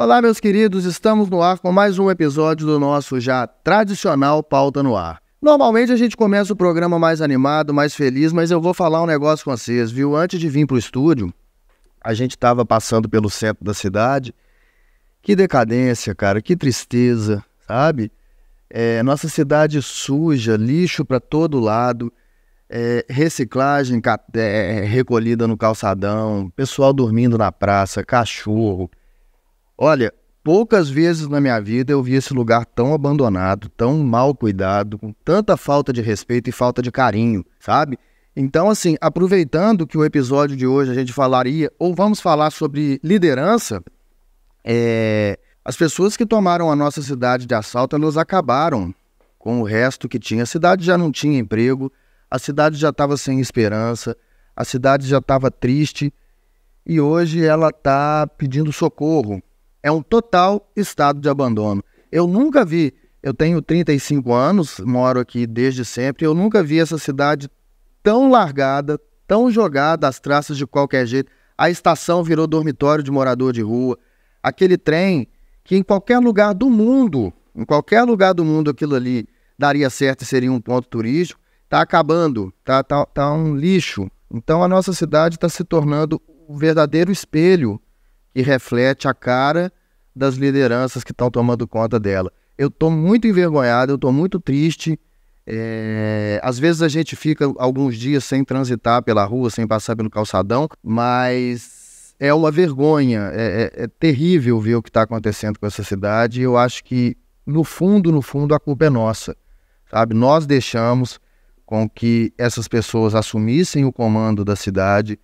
Olá, meus queridos, estamos no ar com mais um episódio do nosso já tradicional Pauta no Ar. Normalmente a gente começa o programa mais animado, mais feliz, mas eu vou falar um negócio com vocês, viu? Antes de vir para o estúdio, a gente estava passando pelo centro da cidade. Que decadência, cara, que tristeza, sabe? É, nossa cidade suja, lixo para todo lado, é, reciclagem é, recolhida no calçadão, pessoal dormindo na praça, cachorro, Olha, poucas vezes na minha vida eu vi esse lugar tão abandonado, tão mal cuidado, com tanta falta de respeito e falta de carinho, sabe? Então, assim, aproveitando que o episódio de hoje a gente falaria, ou vamos falar sobre liderança, é, as pessoas que tomaram a nossa cidade de assalto, elas acabaram com o resto que tinha. A cidade já não tinha emprego, a cidade já estava sem esperança, a cidade já estava triste e hoje ela está pedindo socorro. É um total estado de abandono. Eu nunca vi, eu tenho 35 anos, moro aqui desde sempre, eu nunca vi essa cidade tão largada, tão jogada às traças de qualquer jeito. A estação virou dormitório de morador de rua. Aquele trem que em qualquer lugar do mundo, em qualquer lugar do mundo aquilo ali daria certo e seria um ponto turístico, está acabando, está tá, tá um lixo. Então a nossa cidade está se tornando o um verdadeiro espelho que reflete a cara das lideranças que estão tomando conta dela. Eu estou muito envergonhado, eu estou muito triste. É... Às vezes a gente fica alguns dias sem transitar pela rua, sem passar pelo calçadão, mas é uma vergonha, é, é, é terrível ver o que está acontecendo com essa cidade. E eu acho que, no fundo, no fundo, a culpa é nossa. Sabe? Nós deixamos com que essas pessoas assumissem o comando da cidade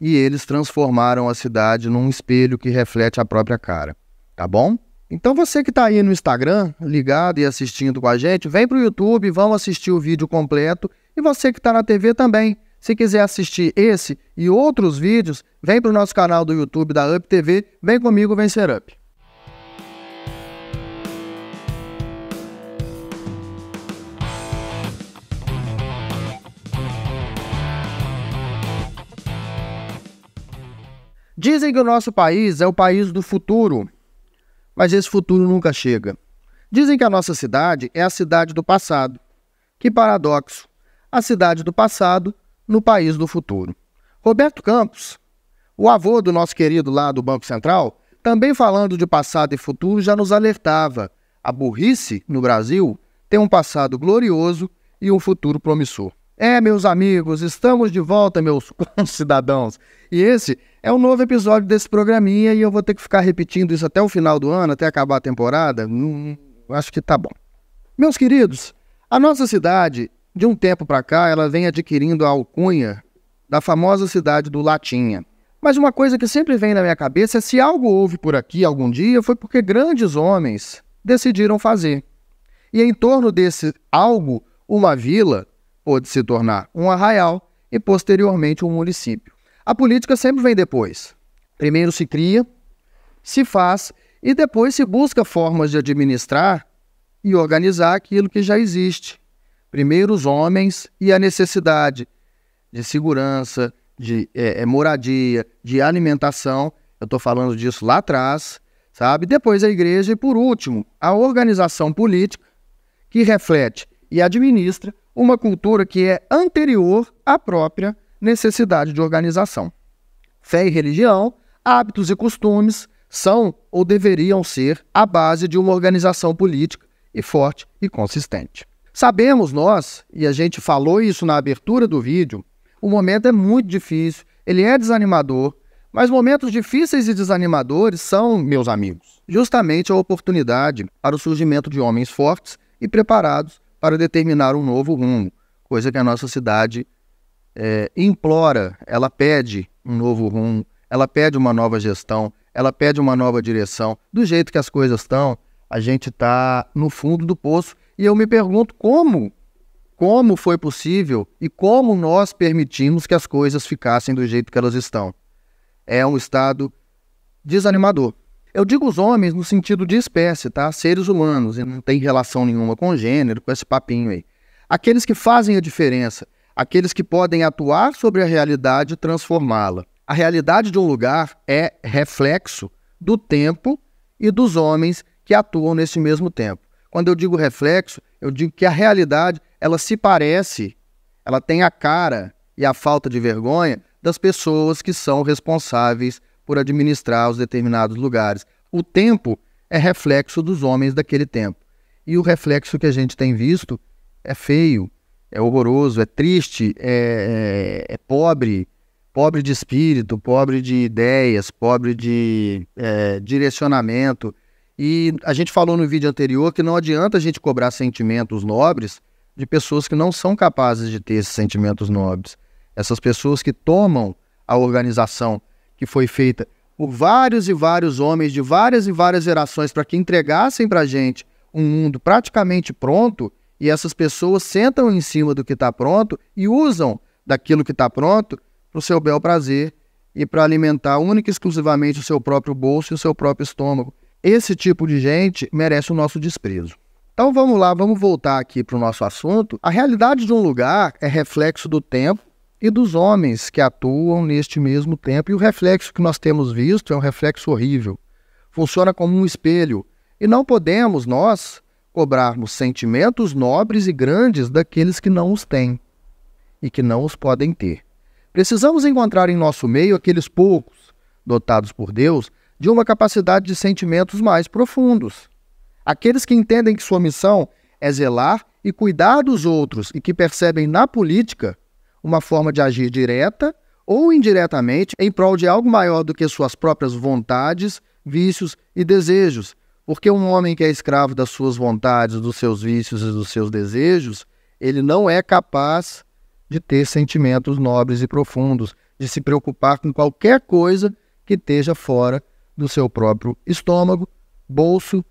e eles transformaram a cidade num espelho que reflete a própria cara, tá bom? Então você que está aí no Instagram, ligado e assistindo com a gente, vem para o YouTube, vamos assistir o vídeo completo. E você que está na TV também, se quiser assistir esse e outros vídeos, vem para o nosso canal do YouTube da Up TV, vem comigo, vem ser Up. Dizem que o nosso país é o país do futuro, mas esse futuro nunca chega. Dizem que a nossa cidade é a cidade do passado. Que paradoxo! A cidade do passado no país do futuro. Roberto Campos, o avô do nosso querido lá do Banco Central, também falando de passado e futuro, já nos alertava. A burrice no Brasil tem um passado glorioso e um futuro promissor. É, meus amigos, estamos de volta, meus cidadãos. E esse é um novo episódio desse programinha e eu vou ter que ficar repetindo isso até o final do ano, até acabar a temporada. Hum, acho que tá bom. Meus queridos, a nossa cidade, de um tempo para cá, ela vem adquirindo a alcunha da famosa cidade do Latinha. Mas uma coisa que sempre vem na minha cabeça é se algo houve por aqui algum dia foi porque grandes homens decidiram fazer. E em torno desse algo, uma vila pôde se tornar um arraial e posteriormente um município. A política sempre vem depois. Primeiro se cria, se faz e depois se busca formas de administrar e organizar aquilo que já existe. Primeiro os homens e a necessidade de segurança, de é, é moradia, de alimentação. Eu estou falando disso lá atrás, sabe? Depois a igreja e, por último, a organização política que reflete e administra uma cultura que é anterior à própria necessidade de organização. Fé e religião, hábitos e costumes são ou deveriam ser a base de uma organização política e forte e consistente. Sabemos nós, e a gente falou isso na abertura do vídeo, o momento é muito difícil, ele é desanimador, mas momentos difíceis e desanimadores são, meus amigos, justamente a oportunidade para o surgimento de homens fortes e preparados para determinar um novo rumo, coisa que a nossa cidade é, implora, ela pede um novo rumo, ela pede uma nova gestão, ela pede uma nova direção. Do jeito que as coisas estão, a gente está no fundo do poço e eu me pergunto como, como foi possível e como nós permitimos que as coisas ficassem do jeito que elas estão. É um estado desanimador. Eu digo os homens no sentido de espécie, tá? Seres humanos, e não tem relação nenhuma com gênero, com esse papinho aí. Aqueles que fazem a diferença, aqueles que podem atuar sobre a realidade e transformá-la. A realidade de um lugar é reflexo do tempo e dos homens que atuam nesse mesmo tempo. Quando eu digo reflexo, eu digo que a realidade, ela se parece, ela tem a cara e a falta de vergonha das pessoas que são responsáveis por administrar os determinados lugares. O tempo é reflexo dos homens daquele tempo. E o reflexo que a gente tem visto é feio, é horroroso, é triste, é, é, é pobre, pobre de espírito, pobre de ideias, pobre de é, direcionamento. E a gente falou no vídeo anterior que não adianta a gente cobrar sentimentos nobres de pessoas que não são capazes de ter esses sentimentos nobres. Essas pessoas que tomam a organização que foi feita por vários e vários homens de várias e várias gerações para que entregassem para a gente um mundo praticamente pronto e essas pessoas sentam em cima do que está pronto e usam daquilo que está pronto para o seu bel prazer e para alimentar única e exclusivamente o seu próprio bolso e o seu próprio estômago. Esse tipo de gente merece o nosso desprezo. Então vamos lá, vamos voltar aqui para o nosso assunto. A realidade de um lugar é reflexo do tempo e dos homens que atuam neste mesmo tempo. E o reflexo que nós temos visto é um reflexo horrível. Funciona como um espelho. E não podemos nós cobrarmos sentimentos nobres e grandes daqueles que não os têm e que não os podem ter. Precisamos encontrar em nosso meio aqueles poucos, dotados por Deus, de uma capacidade de sentimentos mais profundos. Aqueles que entendem que sua missão é zelar e cuidar dos outros e que percebem na política uma forma de agir direta ou indiretamente em prol de algo maior do que suas próprias vontades, vícios e desejos. Porque um homem que é escravo das suas vontades, dos seus vícios e dos seus desejos, ele não é capaz de ter sentimentos nobres e profundos, de se preocupar com qualquer coisa que esteja fora do seu próprio estômago, bolso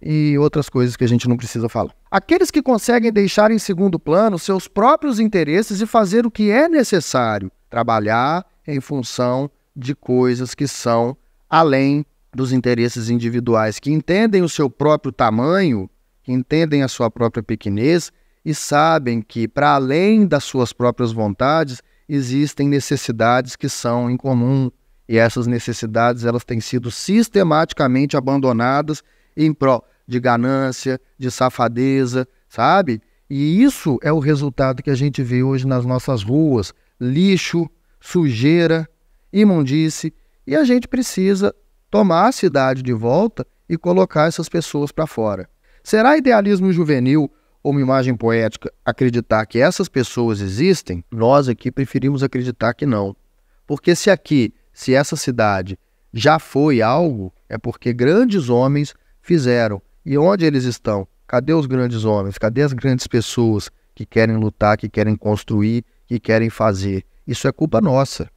e outras coisas que a gente não precisa falar. Aqueles que conseguem deixar em segundo plano seus próprios interesses e fazer o que é necessário, trabalhar em função de coisas que são além dos interesses individuais, que entendem o seu próprio tamanho, que entendem a sua própria pequenez e sabem que, para além das suas próprias vontades, existem necessidades que são em comum. E essas necessidades elas têm sido sistematicamente abandonadas em prol de ganância, de safadeza, sabe? E isso é o resultado que a gente vê hoje nas nossas ruas: lixo, sujeira, imundície. E a gente precisa tomar a cidade de volta e colocar essas pessoas para fora. Será idealismo juvenil ou uma imagem poética acreditar que essas pessoas existem? Nós aqui preferimos acreditar que não. Porque se aqui, se essa cidade já foi algo, é porque grandes homens fizeram. E onde eles estão? Cadê os grandes homens? Cadê as grandes pessoas que querem lutar, que querem construir, que querem fazer? Isso é culpa nossa.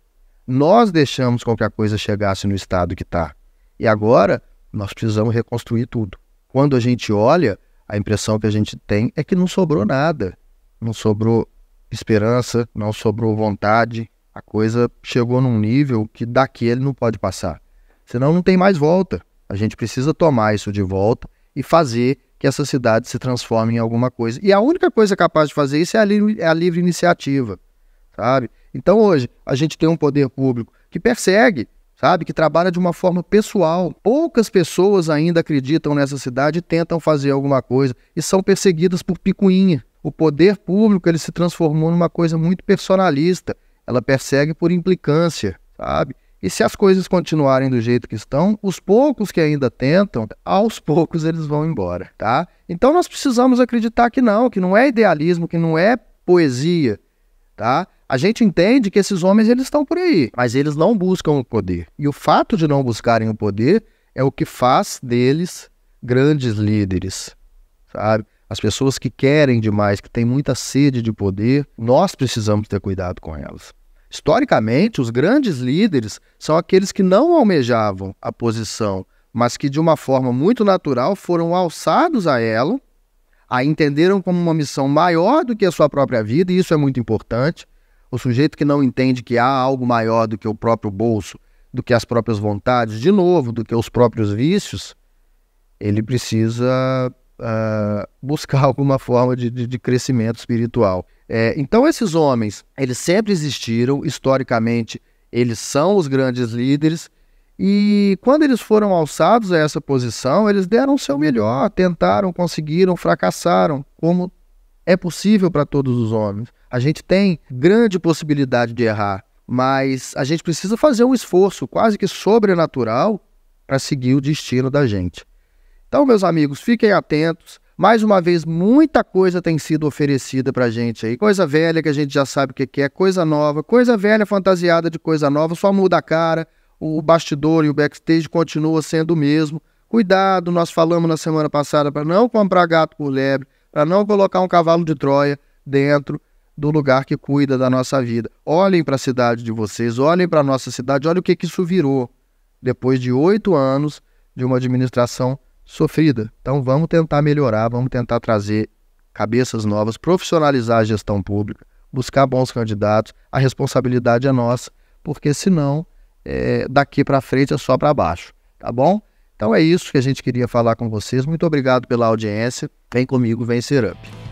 Nós deixamos com que a coisa chegasse no estado que está. E agora nós precisamos reconstruir tudo. Quando a gente olha, a impressão que a gente tem é que não sobrou nada. Não sobrou esperança, não sobrou vontade. A coisa chegou num nível que daqui ele não pode passar. Senão não tem mais volta. A gente precisa tomar isso de volta e fazer que essa cidade se transforme em alguma coisa. E a única coisa capaz de fazer isso é a, livre, é a livre iniciativa, sabe? Então hoje a gente tem um poder público que persegue, sabe? Que trabalha de uma forma pessoal. Poucas pessoas ainda acreditam nessa cidade e tentam fazer alguma coisa e são perseguidas por picuinha. O poder público ele se transformou numa coisa muito personalista. Ela persegue por implicância, sabe? E se as coisas continuarem do jeito que estão, os poucos que ainda tentam, aos poucos eles vão embora, tá? Então nós precisamos acreditar que não, que não é idealismo, que não é poesia, tá? A gente entende que esses homens eles estão por aí, mas eles não buscam o poder. E o fato de não buscarem o poder é o que faz deles grandes líderes, sabe? As pessoas que querem demais, que têm muita sede de poder, nós precisamos ter cuidado com elas. Historicamente, os grandes líderes são aqueles que não almejavam a posição, mas que de uma forma muito natural foram alçados a ela, a entenderam como uma missão maior do que a sua própria vida, e isso é muito importante. O sujeito que não entende que há algo maior do que o próprio bolso, do que as próprias vontades, de novo, do que os próprios vícios, ele precisa uh, buscar alguma forma de, de, de crescimento espiritual. É, então, esses homens, eles sempre existiram, historicamente, eles são os grandes líderes, e quando eles foram alçados a essa posição, eles deram o seu melhor, tentaram, conseguiram, fracassaram, como é possível para todos os homens. A gente tem grande possibilidade de errar, mas a gente precisa fazer um esforço quase que sobrenatural para seguir o destino da gente. Então, meus amigos, fiquem atentos. Mais uma vez, muita coisa tem sido oferecida para gente aí. Coisa velha que a gente já sabe o que é, coisa nova, coisa velha fantasiada de coisa nova, só muda a cara. O bastidor e o backstage continua sendo o mesmo. Cuidado, nós falamos na semana passada para não comprar gato por lebre, para não colocar um cavalo de Troia dentro do lugar que cuida da nossa vida. Olhem para a cidade de vocês, olhem para a nossa cidade, olhem o que, que isso virou depois de oito anos de uma administração sofrida. Então vamos tentar melhorar, vamos tentar trazer cabeças novas, profissionalizar a gestão pública, buscar bons candidatos. A responsabilidade é nossa, porque senão é, daqui para frente é só para baixo, tá bom? Então é isso que a gente queria falar com vocês. Muito obrigado pela audiência. Vem comigo, vem Ser Up.